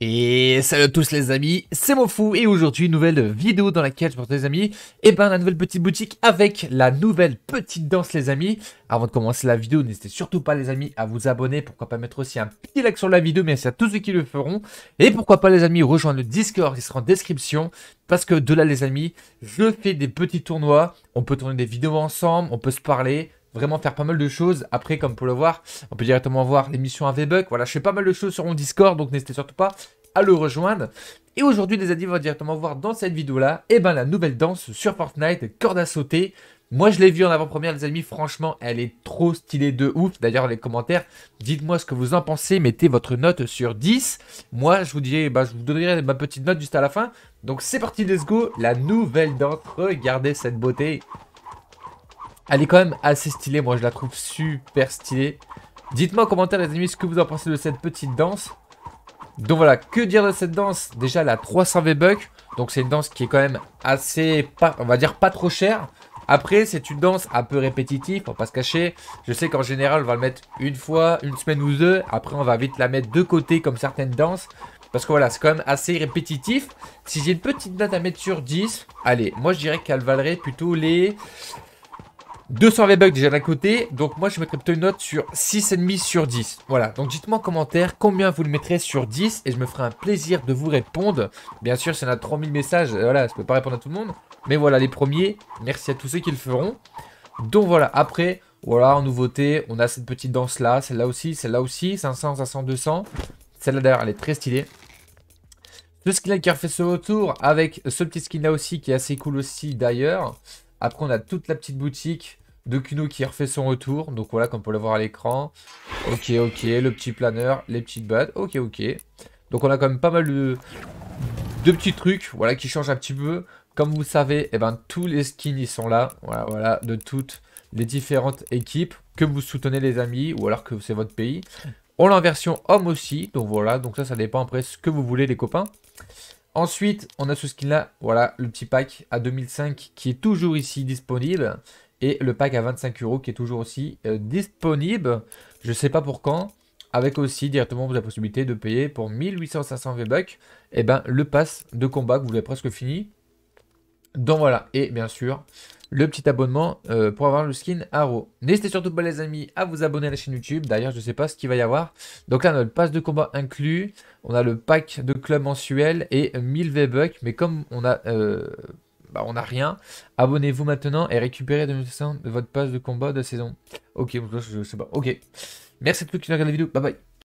Et salut à tous les amis, c'est Mofu et aujourd'hui nouvelle vidéo dans laquelle je porte les amis et eh ben la nouvelle petite boutique avec la nouvelle petite danse les amis. Avant de commencer la vidéo n'hésitez surtout pas les amis à vous abonner, pourquoi pas mettre aussi un petit like sur la vidéo merci à tous ceux qui le feront et pourquoi pas les amis rejoindre le Discord qui sera en description parce que de là les amis je fais des petits tournois, on peut tourner des vidéos ensemble, on peut se parler, vraiment faire pas mal de choses. Après, comme pour le voir, on peut directement voir l'émission à V-Buck. Voilà, je fais pas mal de choses sur mon Discord, donc n'hésitez surtout pas à le rejoindre. Et aujourd'hui, les amis, on va directement voir dans cette vidéo-là, et eh ben, la nouvelle danse sur Fortnite, corde à sauter. Moi, je l'ai vue en avant-première, les amis. Franchement, elle est trop stylée de ouf. D'ailleurs, les commentaires, dites-moi ce que vous en pensez. Mettez votre note sur 10. Moi, je vous disais, bah, je vous donnerai ma petite note juste à la fin. Donc, c'est parti, let's go. La nouvelle danse. Regardez cette beauté. Elle est quand même assez stylée, moi je la trouve super stylée. Dites-moi en commentaire les amis ce que vous en pensez de cette petite danse. Donc voilà, que dire de cette danse Déjà elle a 300 V-Bucks, donc c'est une danse qui est quand même assez, pas, on va dire pas trop chère. Après c'est une danse un peu répétitive, on pas se cacher. Je sais qu'en général on va le mettre une fois, une semaine ou deux. Après on va vite la mettre de côté comme certaines danses. Parce que voilà, c'est quand même assez répétitif. Si j'ai une petite date à mettre sur 10, allez, moi je dirais qu'elle valerait plutôt les 200 v bucks déjà d'un côté, donc moi je mettrais plutôt une note sur 6,5 sur 10. Voilà, donc dites-moi en commentaire combien vous le mettrez sur 10 et je me ferai un plaisir de vous répondre. Bien sûr, s'il y a 3000 messages, euh, voilà, je peux pas répondre à tout le monde. Mais voilà, les premiers, merci à tous ceux qui le feront. Donc voilà, après, voilà, en nouveauté, on a cette petite danse là, celle-là aussi, celle-là aussi, 500, 500, 200. Celle-là d'ailleurs, elle est très stylée. Le skin-là qui a refait ce retour avec ce petit skin là aussi qui est assez cool aussi d'ailleurs. Après, on a toute la petite boutique de Kuno qui refait son retour. Donc voilà, comme on peut le voir à l'écran. Ok, ok, le petit planeur, les petites battes. Ok, ok. Donc on a quand même pas mal de, petits trucs voilà, qui changent un petit peu. Comme vous savez, eh ben, tous les skins ils sont là. Voilà, voilà, de toutes les différentes équipes que vous soutenez les amis ou alors que c'est votre pays. On l'a en version homme aussi. Donc voilà, donc ça, ça dépend après ce que vous voulez les copains. Ensuite, on a ce skin là, voilà, le petit pack à 2005 qui est toujours ici disponible. Et le pack à 25 euros qui est toujours aussi euh, disponible. Je ne sais pas pour quand. Avec aussi directement la possibilité de payer pour 1800-500 V-Bucks. Et eh ben le pass de combat que vous avez presque fini. Donc voilà. Et bien sûr, le petit abonnement euh, pour avoir le skin Arrow. N'hésitez surtout pas les amis à vous abonner à la chaîne YouTube. D'ailleurs, je ne sais pas ce qu'il va y avoir. Donc là, on a le pass de combat inclus. On a le pack de club mensuel et 1000 V-Bucks. Mais comme on a... Euh, bah, on n'a rien. Abonnez-vous maintenant et récupérez de votre passe de combat de saison. Ok, je, sais pas. Ok. Merci à tous qui ont la vidéo. Bye bye.